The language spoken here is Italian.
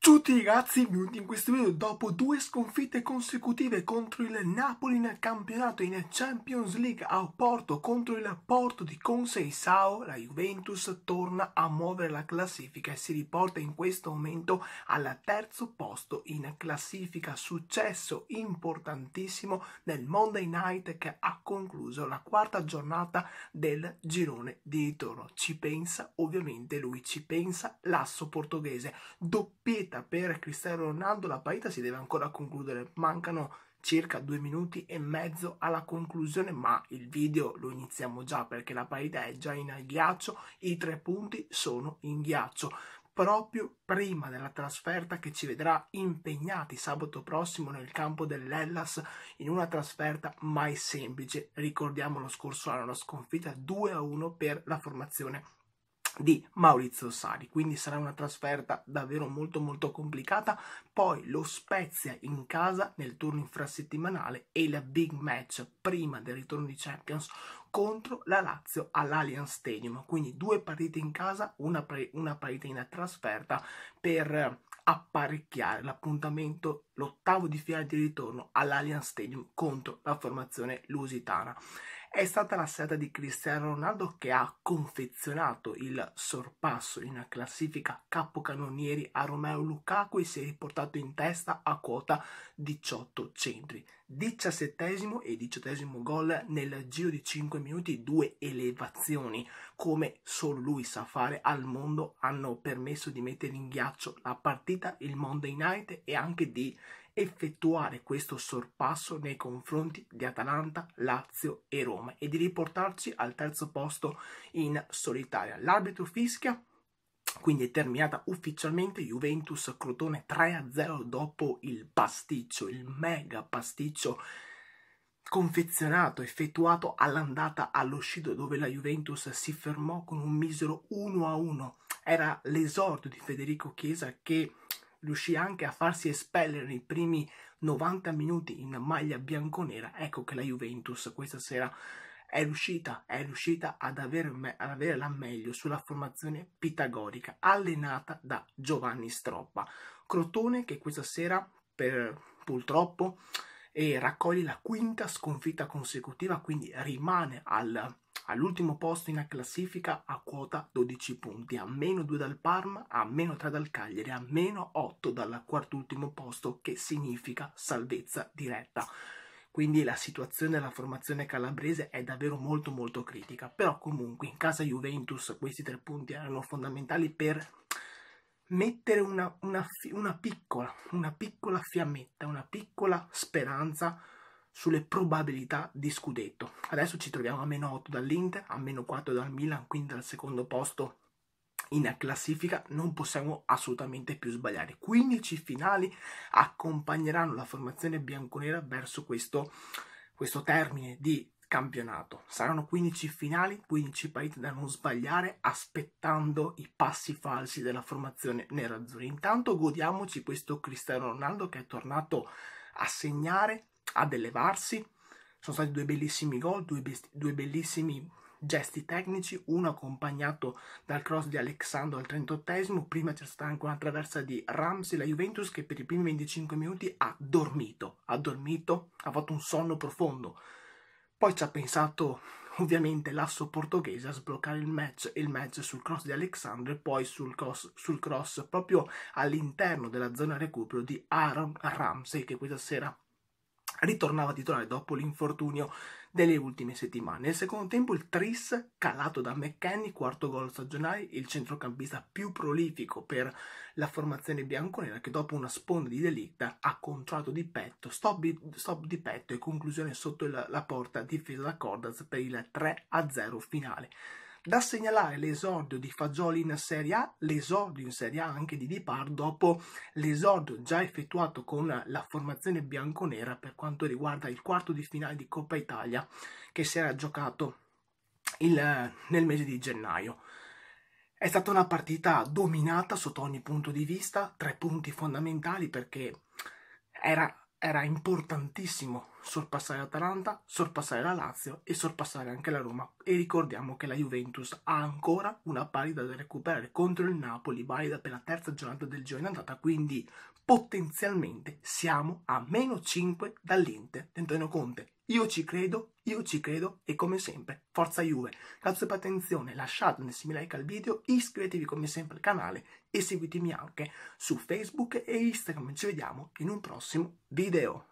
tutti ragazzi, benvenuti in questo video. Dopo due sconfitte consecutive contro il Napoli nel campionato in Champions League a Porto contro il Porto di Conseisao, la Juventus torna a muovere la classifica e si riporta in questo momento al terzo posto in classifica. Successo importantissimo nel Monday Night che ha concluso la quarta giornata del girone di ritorno. Ci pensa ovviamente lui, ci pensa l'asso portoghese. Doppietta partita per Cristiano Ronaldo, la partita si deve ancora concludere, mancano circa due minuti e mezzo alla conclusione, ma il video lo iniziamo già perché la parità è già in ghiaccio, i tre punti sono in ghiaccio. Proprio prima della trasferta che ci vedrà impegnati sabato prossimo nel campo dell'Ellas in una trasferta mai semplice. Ricordiamo lo scorso anno la sconfitta 2-1 per la formazione di Maurizio Sari, quindi sarà una trasferta davvero molto molto complicata, poi lo Spezia in casa nel turno infrasettimanale e la big match prima del ritorno di Champions contro la Lazio all'Allianz Stadium, quindi due partite in casa, una, una partita in trasferta per apparecchiare l'appuntamento l'ottavo di finale di ritorno all'Allianz Stadium contro la formazione lusitana. È stata la serata di Cristiano Ronaldo che ha confezionato il sorpasso in una classifica capocannonieri a Romeo Lukaku e si è riportato in testa a quota 18 centri. 17 e 18 gol nel giro di 5 minuti, due elevazioni come solo lui sa fare al mondo hanno permesso di mettere in ghiaccio la partita, il Monday night e anche di effettuare questo sorpasso nei confronti di Atalanta, Lazio e Roma e di riportarci al terzo posto in solitaria. L'arbitro fischia quindi è terminata ufficialmente Juventus Crotone 3-0 dopo il pasticcio, il mega pasticcio confezionato, effettuato all'andata all'uscita dove la Juventus si fermò con un misero 1-1. Era l'esordio di Federico Chiesa che riuscì anche a farsi espellere nei primi 90 minuti in maglia bianconera, ecco che la Juventus questa sera è riuscita, è riuscita ad, avere me, ad avere la meglio sulla formazione pitagorica allenata da Giovanni Stroppa. Crotone che questa sera per, purtroppo eh, raccoglie la quinta sconfitta consecutiva, quindi rimane al all'ultimo posto in classifica a quota 12 punti, a meno 2 dal Parma, a meno 3 dal Cagliari, a meno 8 dal quart'ultimo posto, che significa salvezza diretta. Quindi la situazione della formazione calabrese è davvero molto molto critica, però comunque in casa Juventus questi tre punti erano fondamentali per mettere una, una, una piccola, una piccola fiammetta, una piccola speranza sulle probabilità di scudetto. Adesso ci troviamo a meno 8 dall'Inter, a meno 4 dal Milan, quindi al secondo posto in classifica non possiamo assolutamente più sbagliare. 15 finali accompagneranno la formazione bianconera verso questo, questo termine di campionato. Saranno 15 finali, 15 partite da non sbagliare, aspettando i passi falsi della formazione nerazzurra. Intanto godiamoci questo Cristiano Ronaldo che è tornato a segnare ad elevarsi. Sono stati due bellissimi gol, due, due bellissimi gesti tecnici, uno accompagnato dal cross di Alexandro al 38esimo, prima c'è stata anche una traversa di Ramsey, la Juventus che per i primi 25 minuti ha dormito, ha dormito, ha fatto un sonno profondo. Poi ci ha pensato ovviamente l'asso portoghese a sbloccare il match, il match sul cross di Alexandro e poi sul cross, sul cross proprio all'interno della zona recupero di Aaron Ramsey che questa sera ritornava a titolare dopo l'infortunio delle ultime settimane. Nel secondo tempo il Tris, calato da McKenny, quarto gol stagionale, il centrocampista più prolifico per la formazione bianconera che dopo una sponda di delitta ha contratto di petto, stop di, stop di petto e conclusione sotto la, la porta difesa da Cordas per il 3-0 finale. Da segnalare l'esordio di Fagioli in Serie A, l'esordio in Serie A anche di Dipar dopo l'esordio già effettuato con la formazione bianconera per quanto riguarda il quarto di finale di Coppa Italia che si era giocato il, nel mese di gennaio. È stata una partita dominata sotto ogni punto di vista, tre punti fondamentali perché era, era importantissimo sorpassare l'Atalanta, sorpassare la Lazio e sorpassare anche la Roma. E ricordiamo che la Juventus ha ancora una pari da recuperare contro il Napoli, valida per la terza giornata del giorno andata, quindi potenzialmente siamo a meno 5 dall'Inter di Antonio Conte. Io ci credo, io ci credo e come sempre, forza Juve. Grazie per l'attenzione, lasciate un simile like al video, iscrivetevi come sempre al canale e seguitemi anche su Facebook e Instagram. Ci vediamo in un prossimo video.